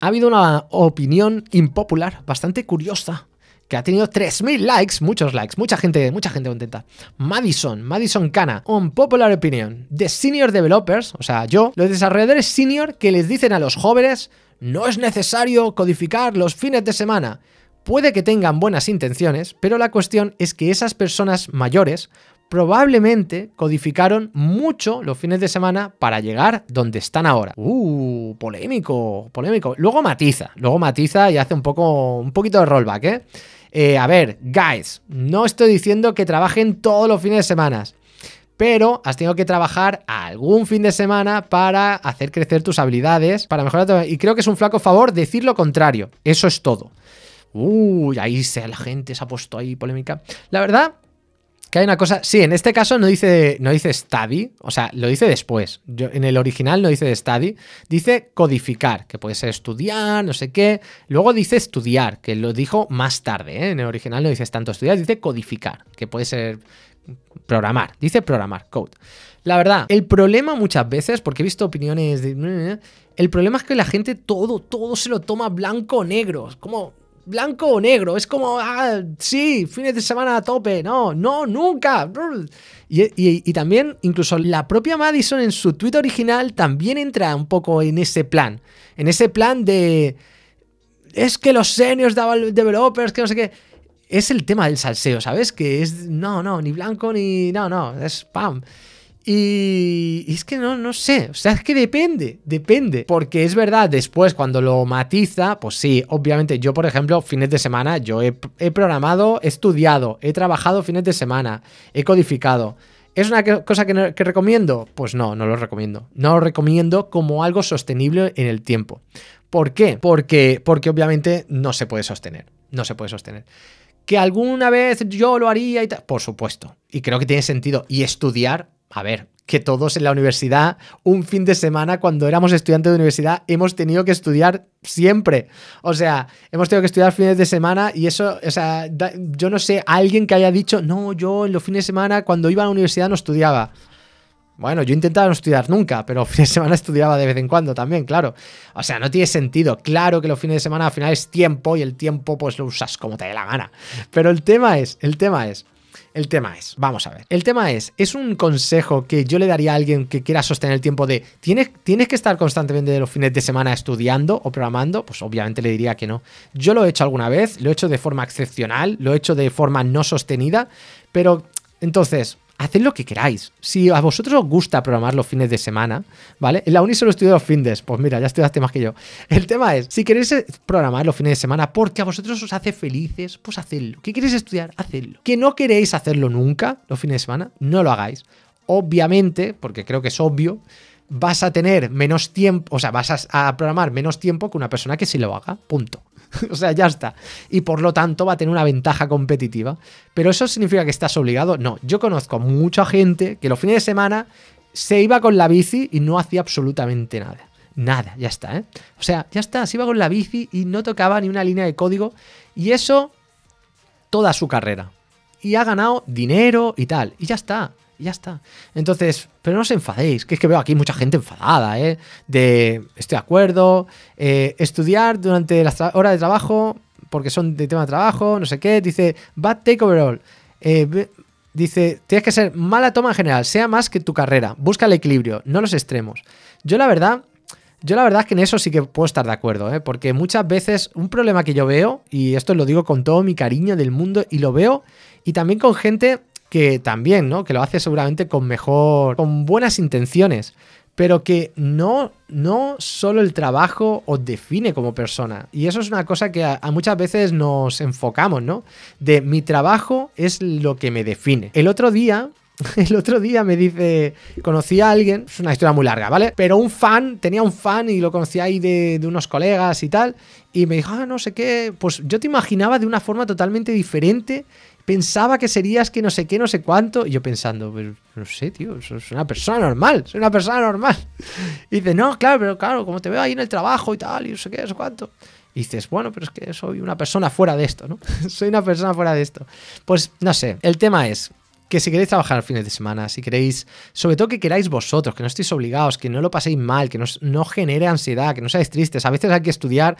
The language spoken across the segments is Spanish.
ha habido una opinión impopular bastante curiosa que ha tenido 3.000 likes, muchos likes, mucha gente, mucha gente contenta. Madison, Madison Cana, un popular opinion de senior developers, o sea, yo, los desarrolladores senior que les dicen a los jóvenes, no es necesario codificar los fines de semana. Puede que tengan buenas intenciones, pero la cuestión es que esas personas mayores probablemente codificaron mucho los fines de semana para llegar donde están ahora. Uh, polémico, polémico. Luego matiza, luego matiza y hace un poco, un poquito de rollback, ¿eh? ¿eh? a ver, guys, no estoy diciendo que trabajen todos los fines de semana pero has tenido que trabajar algún fin de semana para hacer crecer tus habilidades, para mejorar. Y creo que es un flaco favor decir lo contrario. Eso es todo. ¡Uh! ahí se, la gente se ha puesto ahí polémica. La verdad que hay una cosa. Sí, en este caso no dice, no dice study, o sea, lo dice después. Yo, en el original no dice study, dice codificar, que puede ser estudiar, no sé qué. Luego dice estudiar, que lo dijo más tarde. ¿eh? En el original no dices tanto estudiar, dice codificar, que puede ser programar. Dice programar, code. La verdad, el problema muchas veces, porque he visto opiniones de. El problema es que la gente todo, todo se lo toma blanco o negro. Como blanco o negro. Es como, ah, sí, fines de semana a tope. No, no, nunca. Y, también, incluso la propia Madison en su tweet original también entra un poco en ese plan. En ese plan de. Es que los seniors developers, que no sé qué. Es el tema del salseo, ¿sabes? Que es. No, no, ni blanco ni. No, no, es pam. Y es que no, no sé, o sea, es que depende, depende. Porque es verdad, después cuando lo matiza, pues sí, obviamente yo, por ejemplo, fines de semana, yo he, programado, he estudiado, he trabajado fines de semana, he codificado. ¿Es una cosa que, recomiendo? Pues no, no lo recomiendo. No lo recomiendo como algo sostenible en el tiempo. ¿Por qué? Porque, porque obviamente no se puede sostener. No se puede sostener. ¿Que alguna vez yo lo haría y tal? Por supuesto. Y creo que tiene sentido. Y estudiar a ver, que todos en la universidad, un fin de semana cuando éramos estudiantes de universidad, hemos tenido que estudiar siempre. O sea, hemos tenido que estudiar fines de semana y eso, o sea, yo no sé, alguien que haya dicho, no, yo en los fines de semana cuando iba a la universidad no estudiaba. Bueno, yo intentaba no estudiar nunca, pero fines de semana estudiaba de vez en cuando también, claro. O sea, no tiene sentido. Claro que los fines de semana al final es tiempo y el tiempo pues lo usas como te dé la gana. Pero el tema es, el tema es, el tema es, vamos a ver, el tema es, es un consejo que yo le daría a alguien que quiera sostener el tiempo de, ¿tienes, tienes que estar constantemente de los fines de semana estudiando o programando? Pues obviamente le diría que no. Yo lo he hecho alguna vez, lo he hecho de forma excepcional, lo he hecho de forma no sostenida, pero entonces, haced lo que queráis. Si a vosotros os gusta programar los fines de semana, ¿vale? En la uni solo estudio los fines, pues mira, ya estudiaste más que yo. El tema es, si queréis eh, programar los fines de semana porque a vosotros os hace felices, pues hacedlo. ¿Qué queréis estudiar? Hacedlo. Que no queréis hacerlo nunca, los fines de semana, no lo hagáis. Obviamente, porque creo que es obvio, vas a tener menos tiempo, o sea, vas a, programar menos tiempo que una persona que sí lo haga, punto. o sea, ya está. Y por lo tanto va a tener una ventaja competitiva. Pero eso significa que estás obligado. No, yo conozco mucha gente que los fines de semana se iba con la bici y no hacía absolutamente nada. Nada, ya está, ¿eh? O sea, ya está, se iba con la bici y no tocaba ni una línea de código. Y eso toda su carrera. Y ha ganado dinero y tal. Y ya está. Y ya está. Entonces, pero no os enfadéis, que es que veo aquí mucha gente enfadada, ¿eh? De, estoy de acuerdo, eh, estudiar durante las horas de trabajo, porque son de tema de trabajo, no sé qué, dice, bad take overall. Eh, dice, tienes que ser mala toma en general, sea más que tu carrera, busca el equilibrio, no los extremos. Yo la verdad, yo la verdad es que en eso sí que puedo estar de acuerdo, ¿eh? porque muchas veces un problema que yo veo, y esto lo digo con todo mi cariño del mundo, y lo veo, y también con gente que también, ¿no? Que lo hace seguramente con mejor, con buenas intenciones, pero que no, no solo el trabajo os define como persona. Y eso es una cosa que a, muchas veces nos enfocamos, ¿no? De mi trabajo es lo que me define. El otro día... El otro día me dice, conocí a alguien, es una historia muy larga, ¿vale? Pero un fan, tenía un fan y lo conocía ahí de, de unos colegas y tal, y me dijo, ah, no sé qué, pues yo te imaginaba de una forma totalmente diferente pensaba que serías que no sé qué, no sé cuánto. Y yo pensando, pero no sé, tío, soy una persona normal, soy una persona normal. Y dice, no, claro, pero claro, como te veo ahí en el trabajo y tal, y no sé qué, no sé cuánto. Y dices, bueno, pero es que soy una persona fuera de esto, ¿no? soy una persona fuera de esto. Pues no sé, el tema es, que si queréis trabajar fines de semana, si queréis, sobre todo que queráis vosotros, que no estéis obligados, que no lo paséis mal, que no, genere ansiedad, que no seáis tristes. A veces hay que estudiar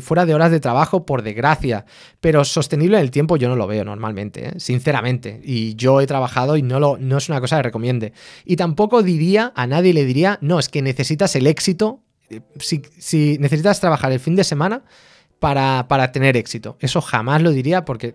fuera de horas de trabajo, por desgracia, pero sostenible en el tiempo yo no lo veo normalmente, ¿eh? sinceramente. Y yo he trabajado y no, lo, no es una cosa que recomiende. Y tampoco diría, a nadie le diría, no, es que necesitas el éxito, eh, si, si necesitas trabajar el fin de semana, para, para, tener éxito. Eso jamás lo diría porque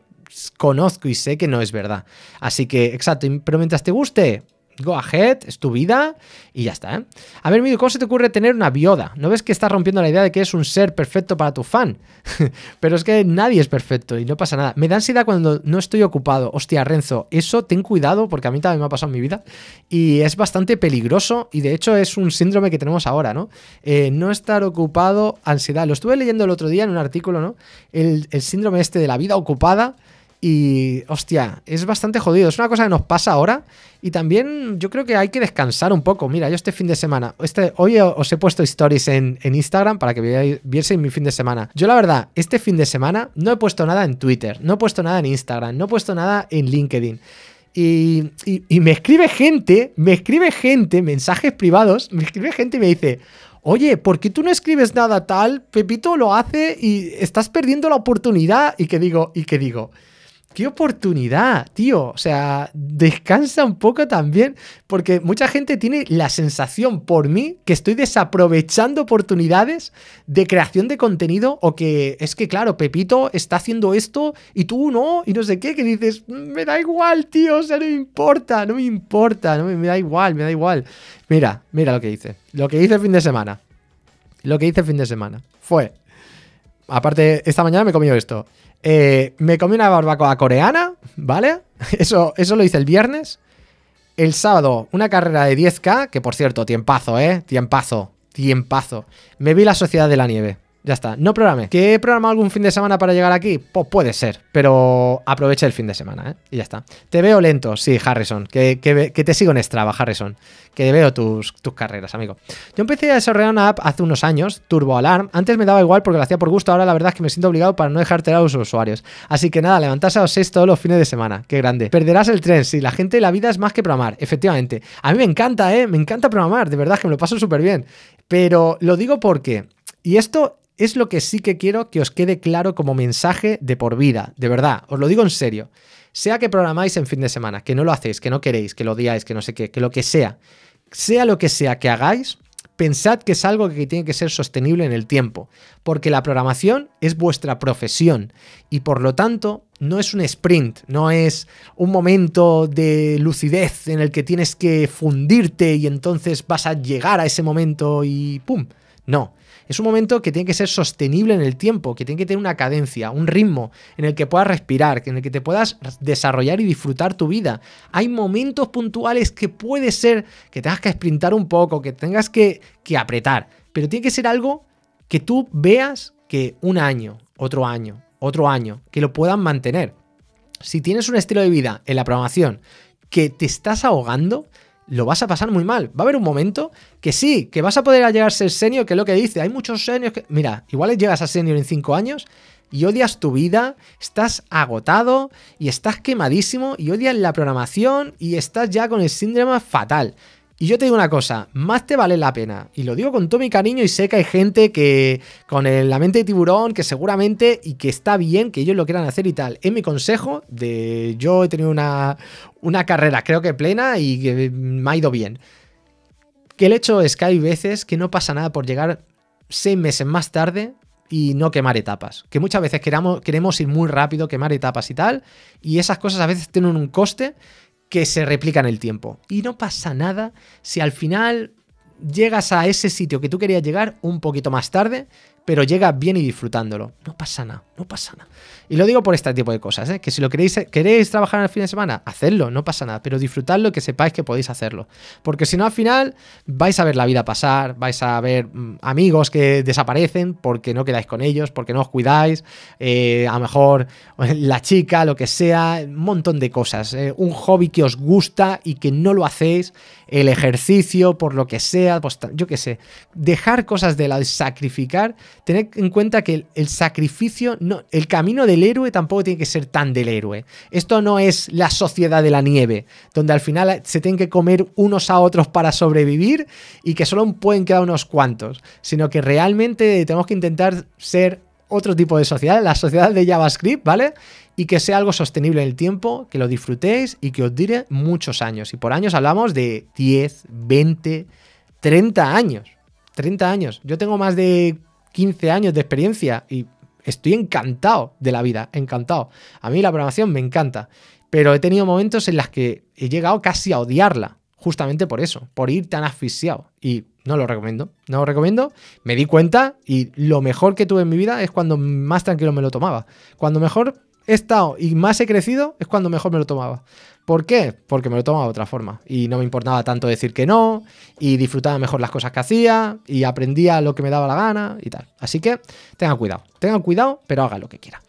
conozco y sé que no es verdad. Así que, exacto, pero mientras te guste, go ahead, es tu vida y ya está. ¿eh? A ver, mío ¿cómo se te ocurre tener una bioda? ¿No ves que estás rompiendo la idea de que es un ser perfecto para tu fan? Pero es que nadie es perfecto y no pasa nada. Me da ansiedad cuando no estoy ocupado. Hostia, Renzo, eso ten cuidado porque a mí también me ha pasado en mi vida y es bastante peligroso y de hecho es un síndrome que tenemos ahora, ¿no? Eh, no estar ocupado, ansiedad. Lo estuve leyendo el otro día en un artículo, ¿no? El, el síndrome este de la vida ocupada y, hostia, es bastante jodido. Es una cosa que nos pasa ahora. Y también yo creo que hay que descansar un poco. Mira, yo este fin de semana, este, hoy os he puesto stories en, en Instagram para que veáis, vieseis mi fin de semana. Yo, la verdad, este fin de semana no he puesto nada en Twitter, no he puesto nada en Instagram, no he puesto nada en LinkedIn. Y, y me escribe gente, me escribe gente, mensajes privados, me escribe gente y me dice, oye, ¿por qué tú no escribes nada tal? Pepito lo hace y estás perdiendo la oportunidad. Y que digo, y que digo qué oportunidad, tío. O sea, descansa un poco también, porque mucha gente tiene la sensación por mí que estoy desaprovechando oportunidades de creación de contenido o que es que, claro, Pepito está haciendo esto y tú no, y no sé qué, que dices, me da igual, tío, o sea, no me importa, no me importa, no me, da igual, me da igual. Mira, mira lo que hice, lo que hice el fin de semana. Lo que hice el fin de semana fue aparte, esta mañana me he comido esto. Eh, me comí una barbacoa coreana, ¿vale? Eso, eso lo hice el viernes. El sábado, una carrera de 10K, que por cierto, tiempazo, ¿eh? Tiempazo, tiempazo. Me vi la Sociedad de la Nieve. Ya está, no programé. ¿Que he programado algún fin de semana para llegar aquí? Pues puede ser, pero aprovecha el fin de semana, ¿eh? Y ya está. Te veo lento, sí, Harrison. Que, te sigo en Strava, Harrison. Que veo tus, tus carreras, amigo. Yo empecé a desarrollar una app hace unos años, Turbo Alarm. Antes me daba igual porque lo hacía por gusto, ahora la verdad es que me siento obligado para no dejarte a los usuarios. Así que nada, levantarse a los todos los fines de semana. Qué grande. Perderás el tren, sí. La gente la vida es más que programar, efectivamente. A mí me encanta, ¿eh? Me encanta programar, de verdad que me lo paso súper bien. Pero lo digo porque... Y esto es lo que sí que quiero que os quede claro como mensaje de por vida, de verdad, os lo digo en serio. Sea que programáis en fin de semana, que no lo hacéis, que no queréis, que lo odiáis, que no sé qué, que lo que sea, sea lo que sea que hagáis, pensad que es algo que tiene que ser sostenible en el tiempo, porque la programación es vuestra profesión y por lo tanto no es un sprint, no es un momento de lucidez en el que tienes que fundirte y entonces vas a llegar a ese momento y ¡pum! No, es un momento que tiene que ser sostenible en el tiempo, que tiene que tener una cadencia, un ritmo en el que puedas respirar, en el que te puedas desarrollar y disfrutar tu vida. Hay momentos puntuales que puede ser que tengas que sprintar un poco, que tengas que, que apretar, pero tiene que ser algo que tú veas que un año, otro año, otro año, que lo puedan mantener. Si tienes un estilo de vida en la programación que te estás ahogando, lo vas a pasar muy mal. Va a haber un momento que sí, que vas a poder llegar a ser senior, que es lo que dice. Hay muchos seniors que. Mira, igual llegas a senior en 5 años y odias tu vida, estás agotado y estás quemadísimo y odias la programación y estás ya con el síndrome fatal. Y yo te digo una cosa, más te vale la pena, y lo digo con todo mi cariño y sé que hay gente que con la mente de tiburón, que seguramente, y que está bien que ellos lo quieran hacer y tal. Es mi consejo de yo he tenido una, carrera, creo que plena, y que me ha ido bien. Que el hecho es que hay veces que no pasa nada por llegar seis meses más tarde y no quemar etapas. Que muchas veces queremos ir muy rápido, quemar etapas y tal, y esas cosas a veces tienen un coste que se replican en el tiempo. Y no pasa nada si al final llegas a ese sitio que tú querías llegar un poquito más tarde, pero llega bien y disfrutándolo. No pasa nada, no pasa nada. Y lo digo por este tipo de cosas, ¿eh? que si lo queréis, eh, queréis trabajar en el fin de semana, hacedlo, no pasa nada, pero disfrutadlo, que sepáis que podéis hacerlo. Porque si no, al final vais a ver la vida pasar, vais a ver mm, amigos que desaparecen porque no quedáis con ellos, porque no os cuidáis, eh, a lo mejor la chica, lo que sea, un montón de cosas. un hobby que os gusta y que no lo hacéis, el ejercicio, por lo que sea, pues yo qué sé. Dejar cosas de lado sacrificar Tened en cuenta que el, sacrificio, no, el camino del héroe tampoco tiene que ser tan del héroe. Esto no es la sociedad de la nieve, donde al final se tienen que comer unos a otros para sobrevivir y que solo pueden quedar unos cuantos, sino que realmente tenemos que intentar ser otro tipo de sociedad, la sociedad de JavaScript, ¿vale? Y que sea algo sostenible en el tiempo, que lo disfrutéis y que os dure muchos años. Y por años hablamos de 10, 20, 30 años. 30 años. Yo tengo más de 15 años de experiencia y estoy encantado de la vida, encantado. A mí la programación me encanta, pero he tenido momentos en los que he llegado casi a odiarla, justamente por eso, por ir tan asfixiado. Y no lo recomiendo, no lo recomiendo. Me di cuenta y lo mejor que tuve en mi vida es cuando más tranquilo me lo tomaba. Cuando mejor he estado y más he crecido, es cuando mejor me lo tomaba. ¿Por qué? Porque me lo tomaba de otra forma y no me importaba tanto decir que no y disfrutaba mejor las cosas que hacía y aprendía lo que me daba la gana y tal. Así que tengan cuidado, tengan cuidado, pero hagan lo que quieran.